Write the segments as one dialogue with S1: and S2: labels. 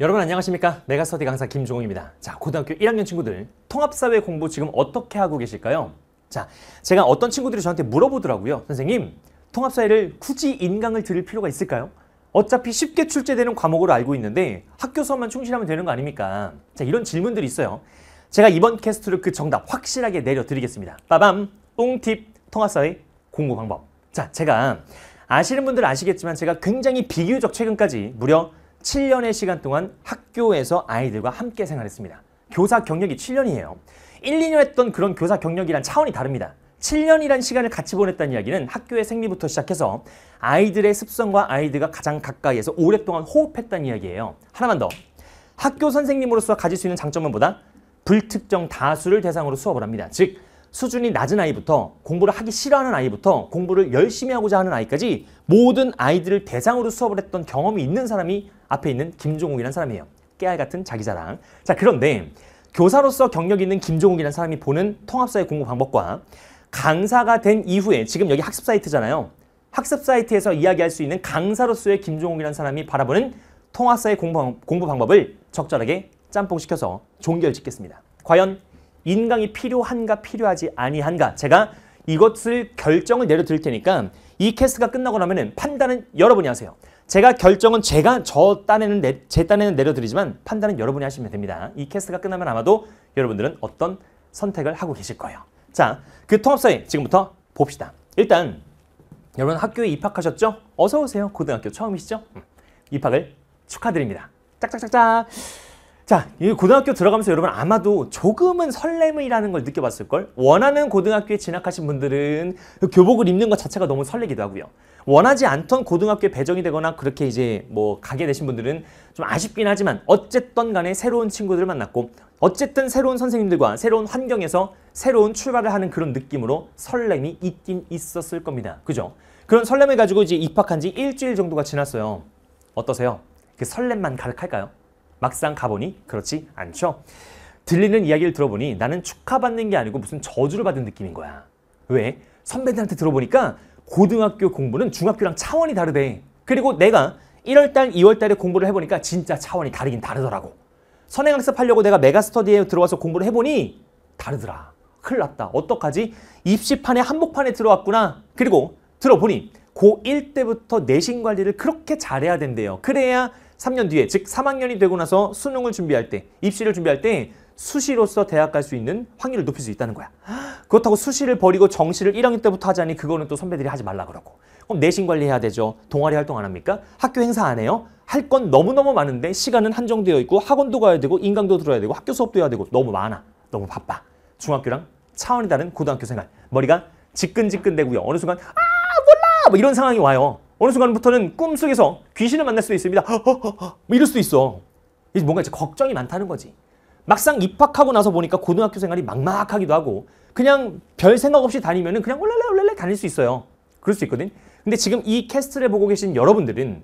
S1: 여러분 안녕하십니까 메가스터디 강사 김종호입니다 자 고등학교 1학년 친구들 통합사회 공부 지금 어떻게 하고 계실까요? 자 제가 어떤 친구들이 저한테 물어보더라고요 선생님 통합사회를 굳이 인강을 들을 필요가 있을까요? 어차피 쉽게 출제되는 과목으로 알고 있는데 학교 수업만 충실하면 되는 거 아닙니까? 자 이런 질문들이 있어요 제가 이번 캐스트로 그 정답 확실하게 내려드리겠습니다 빠밤 뽕팁 통합사회 공부 방법 자 제가 아시는 분들 아시겠지만 제가 굉장히 비교적 최근까지 무려 7년의 시간 동안 학교에서 아이들과 함께 생활했습니다. 교사 경력이 7년이에요. 1, 2년 했던 그런 교사 경력이란 차원이 다릅니다. 7년이란 시간을 같이 보냈다는 이야기는 학교의 생리부터 시작해서 아이들의 습성과 아이들과 가장 가까이에서 오랫동안 호흡했다는 이야기예요. 하나만 더. 학교 선생님으로서 가질 수 있는 장점은 보다 불특정 다수를 대상으로 수업을 합니다. 즉 수준이 낮은 아이부터 공부를 하기 싫어하는 아이부터 공부를 열심히 하고자 하는 아이까지 모든 아이들을 대상으로 수업을 했던 경험이 있는 사람이 앞에 있는 김종욱이라는 사람이에요. 깨알 같은 자기 자랑. 자 그런데 교사로서 경력 있는 김종욱이라는 사람이 보는 통합사의 공부 방법과 강사가 된 이후에 지금 여기 학습 사이트잖아요. 학습 사이트에서 이야기할 수 있는 강사로서의 김종욱이라는 사람이 바라보는 통합사의 공부, 공부 방법을 적절하게 짬뽕시켜서 종결짓겠습니다. 과연 인강이 필요한가 필요하지 아니한가 제가 이것을 결정을 내려드릴 테니까 이 캐스가 끝나고 나면은 판단은 여러분이 하세요. 제가 결정은 제가 저 딴에는 내, 제 딴에는 내려드리지만 판단은 여러분이 하시면 됩니다. 이 캐스가 끝나면 아마도 여러분들은 어떤 선택을 하고 계실 거예요. 자, 그 통합 사회 지금부터 봅시다. 일단 여러분 학교에 입학하셨죠? 어서 오세요. 고등학교 처음이시죠? 음, 입학을 축하드립니다. 짝짝짝짝. 자, 이 고등학교 들어가면서 여러분 아마도 조금은 설렘이라는 걸 느껴봤을걸? 원하는 고등학교에 진학하신 분들은 그 교복을 입는 것 자체가 너무 설레기도 하고요. 원하지 않던 고등학교에 배정이 되거나 그렇게 이제 뭐 가게 되신 분들은 좀 아쉽긴 하지만 어쨌든 간에 새로운 친구들을 만났고 어쨌든 새로운 선생님들과 새로운 환경에서 새로운 출발을 하는 그런 느낌으로 설렘이 있긴 있었을 겁니다. 그죠? 그런 설렘을 가지고 이제 입학한 지 일주일 정도가 지났어요. 어떠세요? 그 설렘만 가득할까요? 막상 가보니 그렇지 않죠. 들리는 이야기를 들어보니 나는 축하받는 게 아니고 무슨 저주를 받은 느낌인 거야. 왜? 선배들한테 들어보니까 고등학교 공부는 중학교랑 차원이 다르대. 그리고 내가 1월달, 2월달에 공부를 해보니까 진짜 차원이 다르긴 다르더라고. 선행학습하려고 내가 메가스터디에 들어와서 공부를 해보니 다르더라. 큰일 났다. 어떡하지? 입시판에 한복판에 들어왔구나. 그리고 들어보니 고1 때부터 내신 관리를 그렇게 잘해야 된대요. 그래야 3년 뒤에 즉 3학년이 되고 나서 수능을 준비할 때 입시를 준비할 때 수시로서 대학 갈 수 있는 확률을 높일 수 있다는 거야. 그렇다고 수시를 버리고 정시를 1학년 때부터 하자니 그거는 또 선배들이 하지 말라 그러고. 그럼 내신 관리해야 되죠. 동아리 활동 안 합니까? 학교 행사 안 해요? 할 건 너무너무 많은데 시간은 한정되어 있고 학원도 가야 되고 인강도 들어야 되고 학교 수업도 해야 되고 너무 많아. 너무 바빠. 중학교랑 차원이 다른 고등학교 생활. 머리가 지끈지끈대고요. 어느 순간 아 몰라! 뭐 이런 상황이 와요. 어느 순간부터는 꿈속에서 귀신을 만날 수도 있습니다. 어, 어, 어, 뭐 이럴 수도 있어. 이제 뭔가 이제 걱정이 많다는 거지. 막상 입학하고 나서 보니까 고등학교 생활이 막막하기도 하고 그냥 별 생각 없이 다니면 은 그냥 올랄라 올랄라 다닐 수 있어요. 그럴 수 있거든. 근데 지금 이 캐스트를 보고 계신 여러분들은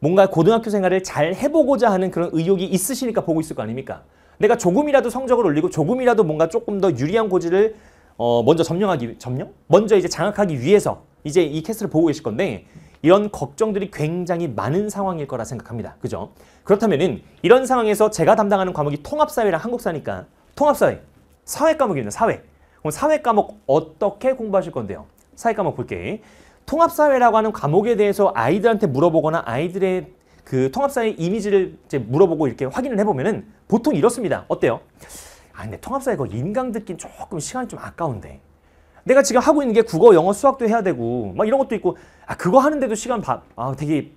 S1: 뭔가 고등학교 생활을 잘 해보고자 하는 그런 의욕이 있으시니까 보고 있을 거 아닙니까? 내가 조금이라도 성적을 올리고 조금이라도 뭔가 조금 더 유리한 고지를 어 먼저 점령하기 점령? 먼저 이제 장악하기 위해서 이제 이 캐스트를 보고 계실 건데 이런 걱정들이 굉장히 많은 상황일 거라 생각합니다. 그죠? 그렇다면은 이런 상황에서 제가 담당하는 과목이 통합사회랑 한국사니까 통합사회, 사회 과목입니다. 사회. 그럼 사회 과목 어떻게 공부하실 건데요? 사회 과목 볼게. 통합사회라고 하는 과목에 대해서 아이들한테 물어보거나 아이들의 그 통합사회 이미지를 이제 물어보고 이렇게 확인을 해보면은 보통 이렇습니다. 어때요? 아 근데 통합사회 그 인강 듣긴 조금 시간이 좀 아까운데 내가 지금 하고 있는 게 국어, 영어, 수학도 해야 되고 막 이런 것도 있고 아 그거 하는데도 시간 바, 아 되게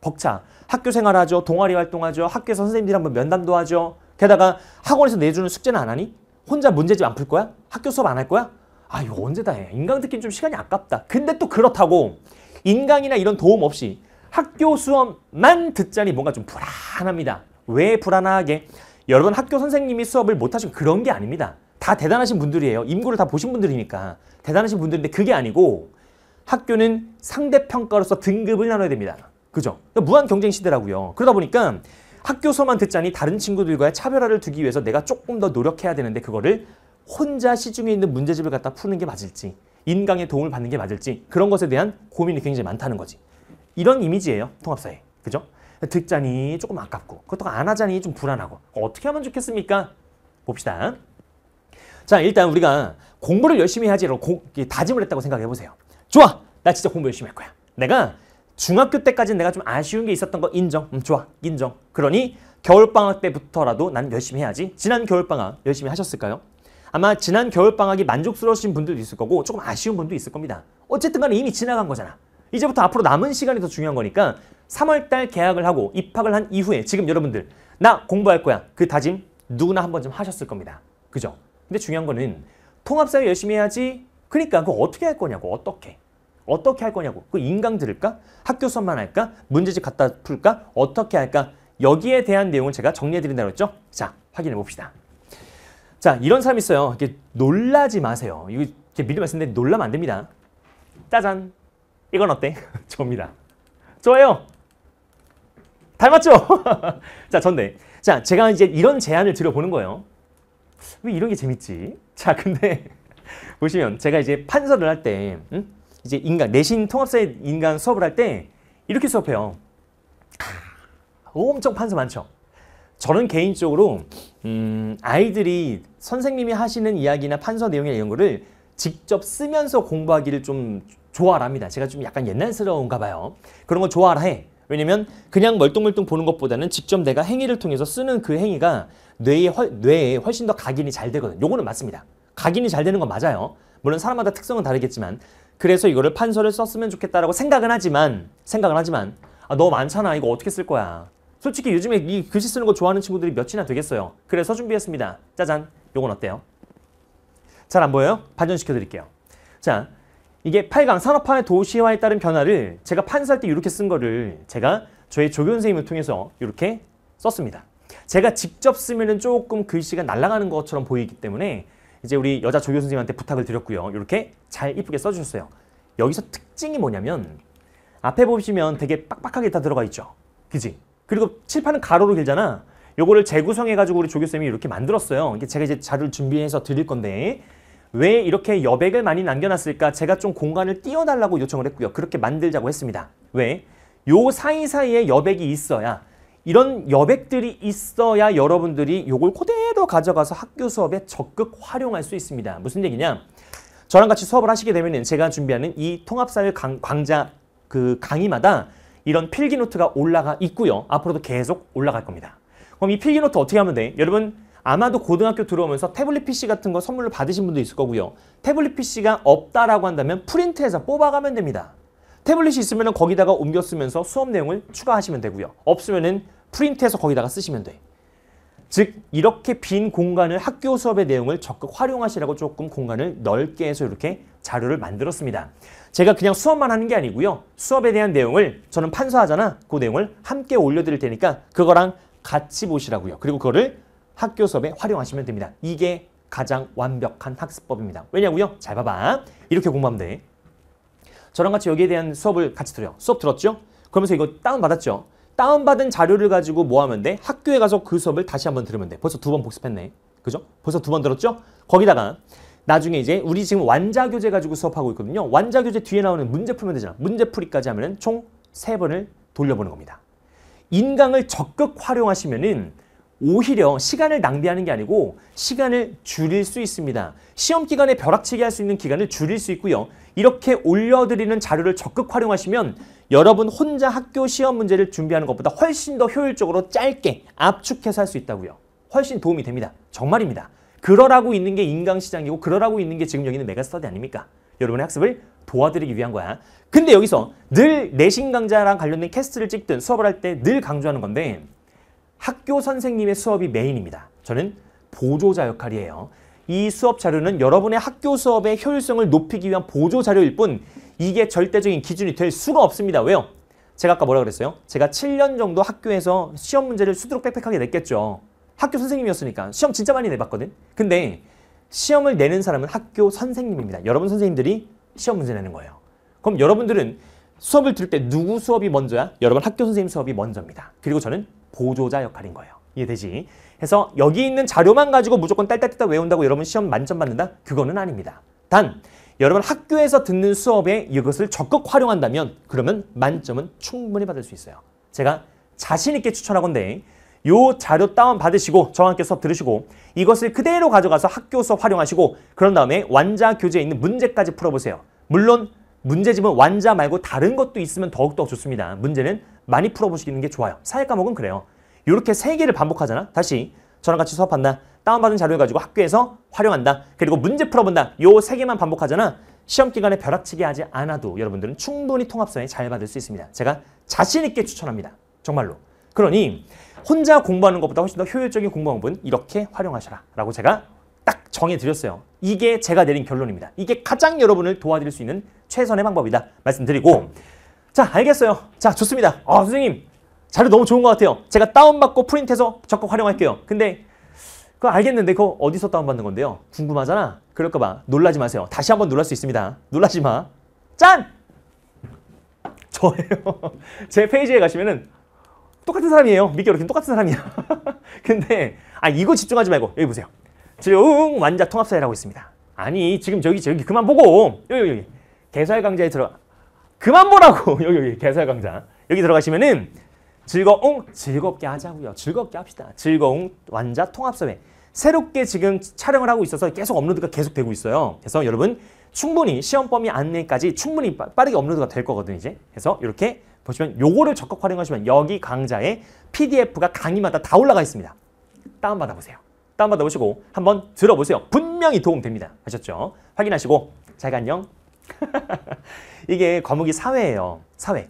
S1: 벅차. 학교 생활하죠. 동아리 활동하죠. 학교에서 선생님들 한 번 면담도 하죠. 게다가 학원에서 내주는 숙제는 안 하니? 혼자 문제집 안 풀 거야? 학교 수업 안 할 거야? 아 이거 언제 다 해? 인강 듣기좀 시간이 아깝다. 근데 또 그렇다고 인강이나 이런 도움 없이 학교 수업만 듣자니 뭔가 좀 불안합니다. 왜 불안하게? 여러분 학교 선생님이 수업을 못하시면 그런 게 아닙니다. 다 대단하신 분들이에요. 임구를 다 보신 분들이니까 대단하신 분들인데 그게 아니고 학교는 상대평가로서 등급을 나눠야 됩니다. 그죠? 그러니까 무한 경쟁 시대라고요. 그러다 보니까 학교서만 듣자니 다른 친구들과의 차별화를 두기 위해서 내가 조금 더 노력해야 되는데 그거를 혼자 시중에 있는 문제집을 갖다 푸는 게 맞을지 인강의 도움을 받는 게 맞을지 그런 것에 대한 고민이 굉장히 많다는 거지. 이런 이미지예요. 통합사회. 그죠? 듣자니 조금 아깝고 그것도 안 하자니 좀 불안하고 어떻게 하면 좋겠습니까? 봅시다. 자, 일단 우리가 공부를 열심히 해야지라고 다짐을 했다고 생각해 보세요. 좋아, 나 진짜 공부 열심히 할 거야. 내가 중학교 때까지는 내가 좀 아쉬운 게 있었던 거 인정. 음, 좋아, 인정. 그러니 겨울방학 때부터라도 난 열심히 해야지. 지난 겨울방학 열심히 하셨을까요? 아마 지난 겨울방학이 만족스러우신 분들도 있을 거고 조금 아쉬운 분도 있을 겁니다. 어쨌든 간에 이미 지나간 거잖아. 이제부터 앞으로 남은 시간이 더 중요한 거니까 3월달 개학을 하고 입학을 한 이후에 지금 여러분들 나 공부할 거야 그 다짐 누구나 한 번쯤 하셨을 겁니다. 그죠? 근데 중요한 거는 통합사회 열심히 해야지. 그러니까 그거 어떻게 할 거냐고. 어떻게. 어떻게 할 거냐고. 그 인강 들을까? 학교 수업만 할까? 문제집 갖다 풀까? 어떻게 할까? 여기에 대한 내용을 제가 정리해드린다고 했죠? 자, 확인해 봅시다. 자, 이런 사람 있어요. 이렇게 놀라지 마세요. 이거 미리 말씀드린 놀라면 안 됩니다. 짜잔. 이건 어때? 저입니다. 좋아요 닮았죠? 자, 전데. 자, 제가 이제 이런 제안을 드려보는 거예요. 왜 이런 게 재밌지? 자, 근데 보시면 제가 이제 판서를 할 때, 음? 이제 인간, 내신 통합사의 인간 수업을 할 때 이렇게 수업해요. 아, 엄청 판서 많죠? 저는 개인적으로 음, 아이들이 선생님이 하시는 이야기나 판서 내용이나 이런 거를 직접 쓰면서 공부하기를 좀 좋아합니다. 제가 좀 약간 옛날스러운가 봐요. 그런 걸 좋아라 해. 왜냐면 그냥 멀뚱멀뚱 보는 것보다는 직접 내가 행위를 통해서 쓰는 그 행위가 뇌에, 허, 뇌에 훨씬 더 각인이 잘 되거든요. 요거는 맞습니다. 각인이 잘 되는 건 맞아요. 물론 사람마다 특성은 다르겠지만 그래서 이거를 판서를 썼으면 좋겠다라고 생각은 하지만 생각은 하지만 아, 너 많잖아. 이거 어떻게 쓸 거야. 솔직히 요즘에 이 글씨 쓰는 거 좋아하는 친구들이 몇이나 되겠어요. 그래서 준비했습니다. 짜잔. 요건 어때요? 잘 안 보여요? 반전시켜 드릴게요. 자, 이게 8강 산업화의 도시화에 따른 변화를 제가 판사할 때 이렇게 쓴 거를 제가 저의 조교 선생님을 통해서 이렇게 썼습니다. 제가 직접 쓰면은 조금 글씨가 날아가는 것처럼 보이기 때문에 이제 우리 여자 조교 선생님한테 부탁을 드렸고요. 이렇게 잘 이쁘게 써주셨어요. 여기서 특징이 뭐냐면 앞에 보시면 되게 빡빡하게 다 들어가 있죠. 그지? 그리고 칠판은 가로로 길잖아. 요거를 재구성해가지고 우리 조교쌤이 이렇게 만들었어요. 이게 제가 이제 자료를 준비해서 드릴 건데 왜 이렇게 여백을 많이 남겨놨을까 제가 좀 공간을 띄워달라고 요청을 했고요. 그렇게 만들자고 했습니다. 왜? 요 사이사이에 여백이 있어야 이런 여백들이 있어야 여러분들이 요걸 그대로 가져가서 학교 수업에 적극 활용할 수 있습니다. 무슨 얘기냐? 저랑 같이 수업을 하시게 되면 제가 준비하는 이 통합사회 강, 강좌 그 강의마다 이런 필기노트가 올라가 있고요. 앞으로도 계속 올라갈 겁니다. 그럼 이 필기노트 어떻게 하면 돼? 여러분 아마도 고등학교 들어오면서 태블릿 PC 같은 거 선물로 받으신 분도 있을 거고요. 태블릿 PC가 없다라고 한다면 프린트해서 뽑아가면 됩니다. 태블릿이 있으면 거기다가 옮겨 쓰면서 수업 내용을 추가하시면 되고요. 없으면 은 프린트해서 거기다가 쓰시면 돼. 즉 이렇게 빈 공간을 학교 수업의 내용을 적극 활용하시라고 조금 공간을 넓게 해서 이렇게 자료를 만들었습니다. 제가 그냥 수업만 하는 게 아니고요. 수업에 대한 내용을 저는 판서하잖아. 그 내용을 함께 올려드릴 테니까 그거랑 같이 보시라고요. 그리고 그거를 학교 수업에 활용하시면 됩니다. 이게 가장 완벽한 학습법입니다. 왜냐고요? 잘 봐봐. 이렇게 공부하면 돼. 저랑 같이 여기에 대한 수업을 같이 들어요. 수업 들었죠? 그러면서 이거 다운받았죠? 다운받은 자료를 가지고 뭐 하면 돼? 학교에 가서 그 수업을 다시 한번 들으면 돼. 벌써 두 번 복습했네. 그죠? 벌써 두 번 들었죠? 거기다가 나중에 이제 우리 지금 완자교재 가지고 수업하고 있거든요. 완자교재 뒤에 나오는 문제 풀면 되잖아. 문제 풀이까지 하면 은총 세번을 돌려보는 겁니다. 인강을 적극 활용하시면은 오히려 시간을 낭비하는 게 아니고 시간을 줄일 수 있습니다. 시험 기간에 벼락치기 할 수 있는 기간을 줄일 수 있고요. 이렇게 올려드리는 자료를 적극 활용하시면 여러분 혼자 학교 시험 문제를 준비하는 것보다 훨씬 더 효율적으로 짧게 압축해서 할 수 있다고요. 훨씬 도움이 됩니다. 정말입니다. 그러라고 있는 게 인강시장이고 그러라고 있는 게 지금 여기 는 메가스터디 아닙니까? 여러분의 학습을 도와드리기 위한 거야. 근데 여기서 늘 내신 강좌랑 관련된 캐스트를 찍든 수업을 할 때 늘 강조하는 건데 학교 선생님의 수업이 메인입니다. 저는 보조자 역할이에요. 이 수업 자료는 여러분의 학교 수업의 효율성을 높이기 위한 보조 자료일 뿐 이게 절대적인 기준이 될 수가 없습니다. 왜요? 제가 아까 뭐라 그랬어요? 제가 7년 정도 학교에서 시험 문제를 수두룩 빽빽하게 냈겠죠. 학교 선생님이었으니까 시험 진짜 많이 내봤거든. 근데 시험을 내는 사람은 학교 선생님입니다. 여러분 선생님들이 시험 문제 내는 거예요. 그럼 여러분들은 수업을 들을 때 누구 수업이 먼저야? 여러분 학교 선생님 수업이 먼저입니다. 그리고 저는 보조자 역할인 거예요. 이해되지? 해서 여기 있는 자료만 가지고 무조건 딸딸딸 외운다고 여러분 시험 만점 받는다? 그거는 아닙니다. 단 여러분 학교에서 듣는 수업에 이것을 적극 활용한다면 그러면 만점은 충분히 받을 수 있어요. 제가 자신 있게 추천하건데 요 자료 다운 받으시고 저와 함께 수업 들으시고 이것을 그대로 가져가서 학교 수업 활용하시고 그런 다음에 완자 교재에 있는 문제까지 풀어보세요. 물론 문제집은 완자 말고 다른 것도 있으면 더욱더 좋습니다. 문제는 많이 풀어보시는 게 좋아요. 사회 과목은 그래요. 이렇게 세 개를 반복하잖아. 다시 저랑 같이 수업한다. 다운받은 자료 가지고 학교에서 활용한다. 그리고 문제 풀어본다. 요 세 개만 반복하잖아. 시험 기간에 벼락치기 하지 않아도 여러분들은 충분히 통합성에 잘 받을 수 있습니다. 제가 자신 있게 추천합니다. 정말로. 그러니 혼자 공부하는 것보다 훨씬 더 효율적인 공부 방법은 이렇게 활용하셔라 라고 제가 딱 정해드렸어요. 이게 제가 내린 결론입니다. 이게 가장 여러분을 도와드릴 수 있는 최선의 방법이다 말씀드리고 자, 알겠어요. 자, 좋습니다. 아, 선생님. 자료 너무 좋은 것 같아요. 제가 다운받고 프린트해서 적극 활용할게요. 근데 그거 알겠는데 그거 어디서 다운받는 건데요? 궁금하잖아. 그럴까 봐. 놀라지 마세요. 다시 한번 놀랄 수 있습니다. 놀라지 마. 짠! 저예요. 제 페이지에 가시면은 똑같은 사람이에요. 믿기 어렵긴 똑같은 사람이야. 근데 아 이거 집중하지 말고 여기 보세요. 즉 완자 통합사회라고 있습니다. 아니 지금 저기 저기 그만 보고 여기 여기 개설 강좌에 들어 그만 보라고. 여기 여기 개설 강좌. 여기 들어가시면은 즐거웅 즐겁게 하자고요. 즐겁게 합시다. 즐거웅 완자 통합서회. 새롭게 지금 촬영을 하고 있어서 계속 업로드가 계속 되고 있어요. 그래서 여러분 충분히 시험 범위 안내까지 충분히 빠르게 업로드가 될 거거든요. 이제. 그래서 이렇게 보시면 요거를 적극 활용하시면 여기 강좌에 PDF가 강의마다 다 올라가 있습니다. 다운받아 보세요. 다운받아 보시고 한번 들어보세요. 분명히 도움됩니다. 하셨죠? 확인하시고 자기 안 이게 과목이 사회예요. 사회.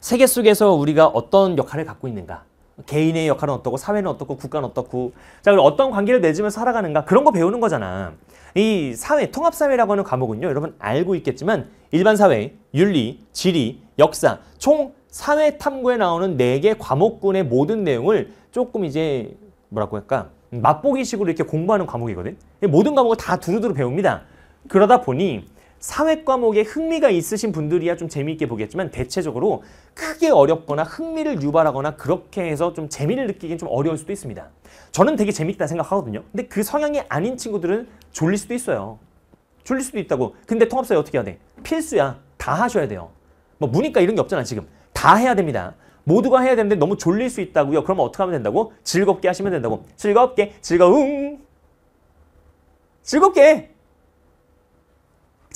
S1: 세계 속에서 우리가 어떤 역할을 갖고 있는가? 개인의 역할은 어떻고 사회는 어떻고 국가는 어떻고 자 그럼 어떤 관계를 맺으면서 살아가는가 그런 거 배우는 거잖아 이 사회 통합사회라고 하는 과목은요 여러분 알고 있겠지만 일반 사회 윤리 지리 역사 총 사회 탐구에 나오는 네 개 과목군의 모든 내용을 조금 이제 뭐라고 할까 맛보기식으로 이렇게 공부하는 과목이거든 모든 과목을 다 두루두루 배웁니다 그러다 보니 사회 과목에 흥미가 있으신 분들이야 좀 재미있게 보겠지만 대체적으로 크게 어렵거나 흥미를 유발하거나 그렇게 해서 좀 재미를 느끼긴 좀 어려울 수도 있습니다. 저는 되게 재밌다 생각하거든요. 근데 그 성향이 아닌 친구들은 졸릴 수도 있어요. 졸릴 수도 있다고. 근데 통합사회 어떻게 해야 돼? 필수야. 다 하셔야 돼요. 뭐 무니까 이런 게 없잖아 지금. 다 해야 됩니다. 모두가 해야 되는데 너무 졸릴 수 있다고요. 그러면 어떻게 하면 된다고? 즐겁게 하시면 된다고. 즐겁게, 즐거움. 즐겁게.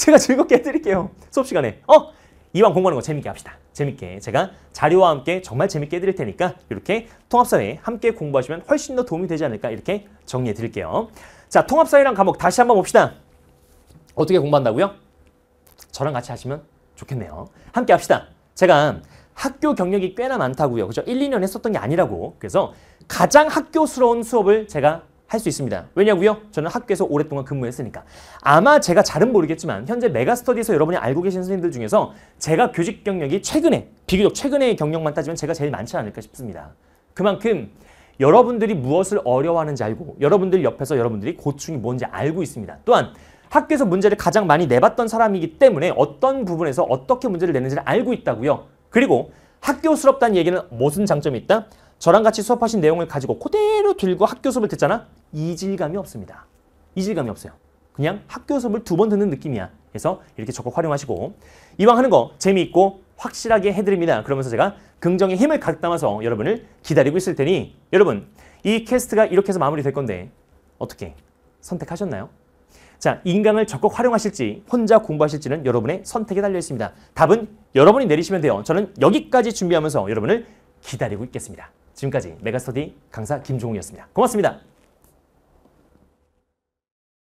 S1: 제가 즐겁게 해드릴게요. 수업 시간에. 어? 이왕 공부하는 거 재밌게 합시다. 재밌게. 제가 자료와 함께 정말 재밌게 해드릴 테니까 이렇게 통합사회 함께 공부하시면 훨씬 더 도움이 되지 않을까 이렇게 정리해드릴게요. 자, 통합사회랑 과목 다시 한번 봅시다. 어떻게 공부한다고요? 저랑 같이 하시면 좋겠네요. 함께 합시다. 제가 학교 경력이 꽤나 많다고요. 그죠? 1, 2년 했었던 게 아니라고. 그래서 가장 학교스러운 수업을 제가 할수 있습니다. 왜냐고요? 저는 학교에서 오랫동안 근무했으니까. 아마 제가 잘은 모르겠지만 현재 메가스터디에서 여러분이 알고 계신 선생님들 중에서 제가 교직 경력이 최근에 비교적 최근의 경력만 따지면 제가 제일 많지 않을까 싶습니다. 그만큼 여러분들이 무엇을 어려워하는지 알고 여러분들 옆에서 여러분들이 고충이 뭔지 알고 있습니다. 또한 학교에서 문제를 가장 많이 내봤던 사람이기 때문에 어떤 부분에서 어떻게 문제를 내는지를 알고 있다고요. 그리고 학교스럽다는 얘기는 무슨 장점이 있다? 저랑 같이 수업하신 내용을 가지고 그대로 들고 학교 수업을 듣잖아? 이질감이 없습니다. 이질감이 없어요. 그냥 학교 수업을 두 번 듣는 느낌이야. 그래서 이렇게 적극 활용하시고 이왕 하는 거 재미있고 확실하게 해드립니다. 그러면서 제가 긍정의 힘을 가득 담아서 여러분을 기다리고 있을 테니 여러분 이 캐스트가 이렇게 해서 마무리될 건데 어떻게 선택하셨나요? 자, 인강을 적극 활용하실지 혼자 공부하실지는 여러분의 선택에 달려 있습니다. 답은 여러분이 내리시면 돼요. 저는 여기까지 준비하면서 여러분을 기다리고 있겠습니다. 지금까지 메가스터디 강사 김종욱이었습니다. 고맙습니다.